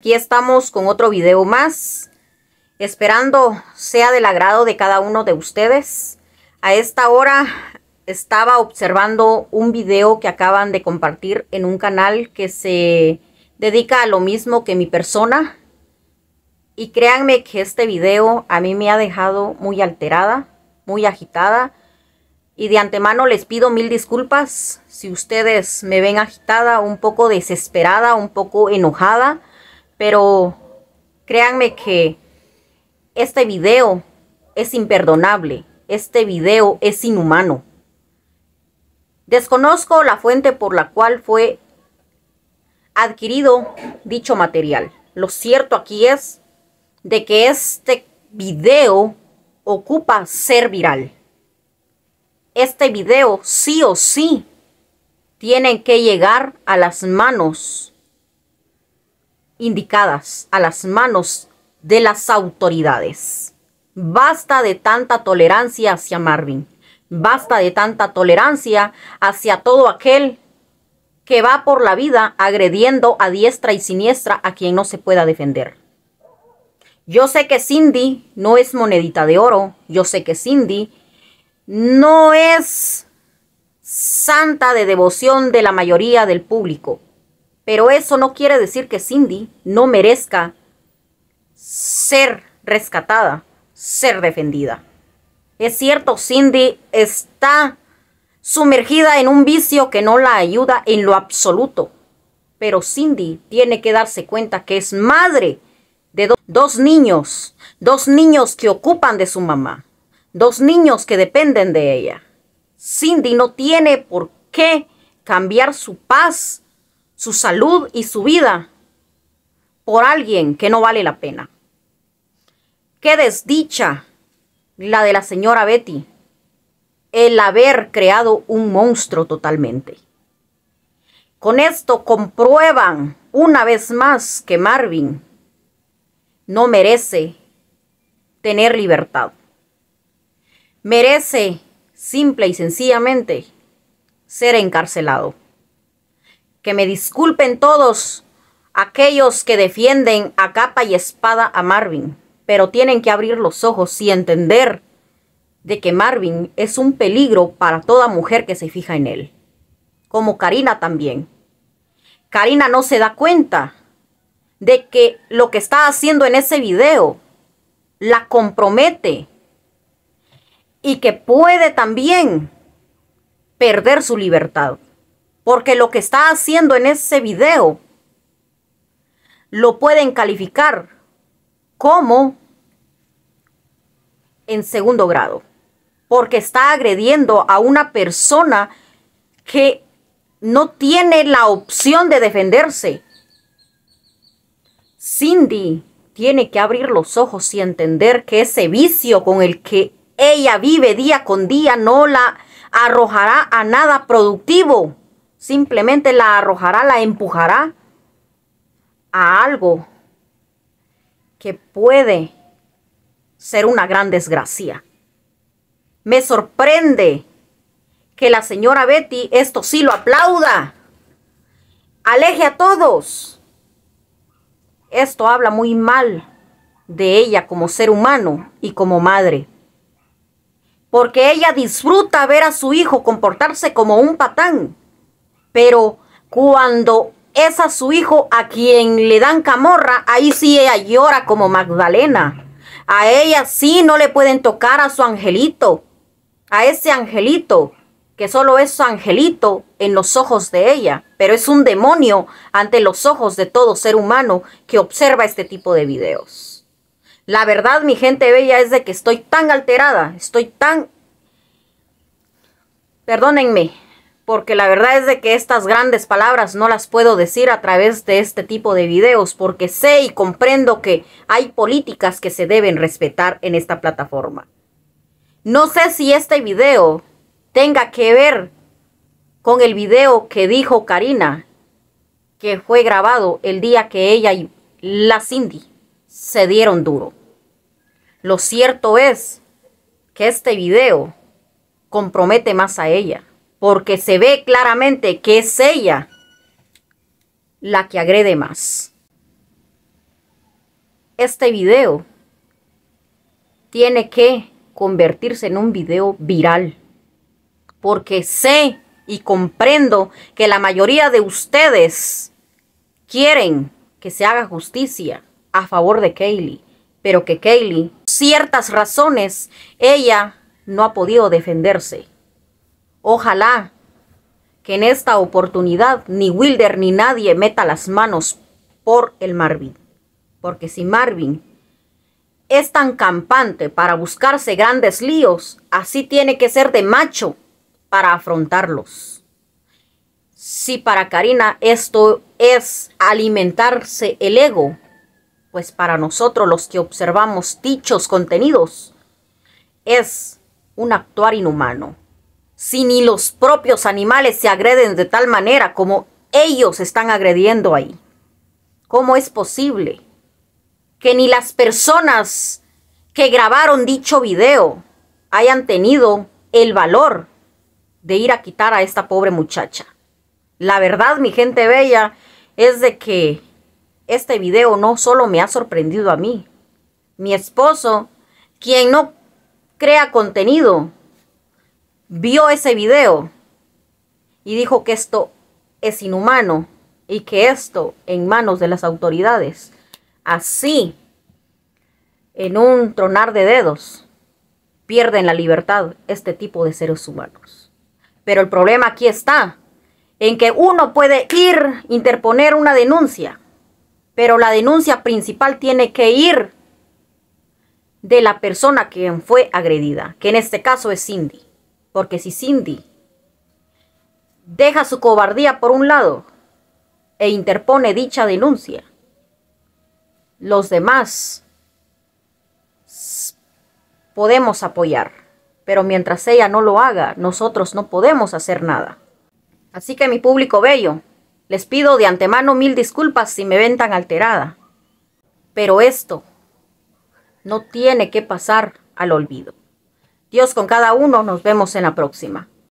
Aquí estamos con otro video más, esperando sea del agrado de cada uno de ustedes. A esta hora estaba observando un video que acaban de compartir en un canal que se dedica a lo mismo que mi persona. Y créanme que este video a mí me ha dejado muy alterada, muy agitada. Y de antemano les pido mil disculpas si ustedes me ven agitada, un poco desesperada, un poco enojada pero créanme que este video es imperdonable. Este video es inhumano. Desconozco la fuente por la cual fue adquirido dicho material. Lo cierto aquí es de que este video ocupa ser viral. Este video sí o sí tiene que llegar a las manos indicadas a las manos de las autoridades. Basta de tanta tolerancia hacia Marvin. Basta de tanta tolerancia hacia todo aquel que va por la vida agrediendo a diestra y siniestra a quien no se pueda defender. Yo sé que Cindy no es monedita de oro, yo sé que Cindy no es santa de devoción de la mayoría del público, pero eso no quiere decir que Cindy no merezca ser rescatada, ser defendida. Es cierto, Cindy está sumergida en un vicio que no la ayuda en lo absoluto. Pero Cindy tiene que darse cuenta que es madre de dos niños, dos niños que ocupan de su mamá, dos niños que dependen de ella. Cindy no tiene por qué cambiar su paz su salud y su vida por alguien que no vale la pena. Qué desdicha la de la señora Betty, el haber creado un monstruo totalmente. Con esto comprueban una vez más que Marvin no merece tener libertad. Merece simple y sencillamente ser encarcelado. Que me disculpen todos aquellos que defienden a capa y espada a Marvin, pero tienen que abrir los ojos y entender de que Marvin es un peligro para toda mujer que se fija en él, como Karina también. Karina no se da cuenta de que lo que está haciendo en ese video la compromete y que puede también perder su libertad. Porque lo que está haciendo en ese video lo pueden calificar como en segundo grado. Porque está agrediendo a una persona que no tiene la opción de defenderse. Cindy tiene que abrir los ojos y entender que ese vicio con el que ella vive día con día no la arrojará a nada productivo. Simplemente la arrojará, la empujará a algo que puede ser una gran desgracia. Me sorprende que la señora Betty esto sí lo aplauda. Aleje a todos. Esto habla muy mal de ella como ser humano y como madre. Porque ella disfruta ver a su hijo comportarse como un patán pero cuando es a su hijo a quien le dan camorra, ahí sí ella llora como Magdalena. A ella sí no le pueden tocar a su angelito, a ese angelito, que solo es su angelito en los ojos de ella, pero es un demonio ante los ojos de todo ser humano que observa este tipo de videos. La verdad, mi gente bella, es de que estoy tan alterada, estoy tan... Perdónenme, porque la verdad es de que estas grandes palabras no las puedo decir a través de este tipo de videos, porque sé y comprendo que hay políticas que se deben respetar en esta plataforma. No sé si este video tenga que ver con el video que dijo Karina, que fue grabado el día que ella y la Cindy se dieron duro. Lo cierto es que este video compromete más a ella porque se ve claramente que es ella la que agrede más. Este video tiene que convertirse en un video viral, porque sé y comprendo que la mayoría de ustedes quieren que se haga justicia a favor de Kaylee, pero que Kaylee, ciertas razones, ella no ha podido defenderse. Ojalá que en esta oportunidad ni Wilder ni nadie meta las manos por el Marvin. Porque si Marvin es tan campante para buscarse grandes líos, así tiene que ser de macho para afrontarlos. Si para Karina esto es alimentarse el ego, pues para nosotros los que observamos dichos contenidos es un actuar inhumano si ni los propios animales se agreden de tal manera como ellos están agrediendo ahí? ¿Cómo es posible que ni las personas que grabaron dicho video hayan tenido el valor de ir a quitar a esta pobre muchacha? La verdad, mi gente bella, es de que este video no solo me ha sorprendido a mí, mi esposo, quien no crea contenido, vio ese video y dijo que esto es inhumano y que esto en manos de las autoridades, así, en un tronar de dedos, pierden la libertad este tipo de seres humanos. Pero el problema aquí está, en que uno puede ir, interponer una denuncia, pero la denuncia principal tiene que ir de la persona que fue agredida, que en este caso es Cindy. Porque si Cindy deja su cobardía por un lado e interpone dicha denuncia, los demás podemos apoyar, pero mientras ella no lo haga, nosotros no podemos hacer nada. Así que mi público bello, les pido de antemano mil disculpas si me ven tan alterada, pero esto no tiene que pasar al olvido. Dios con cada uno. Nos vemos en la próxima.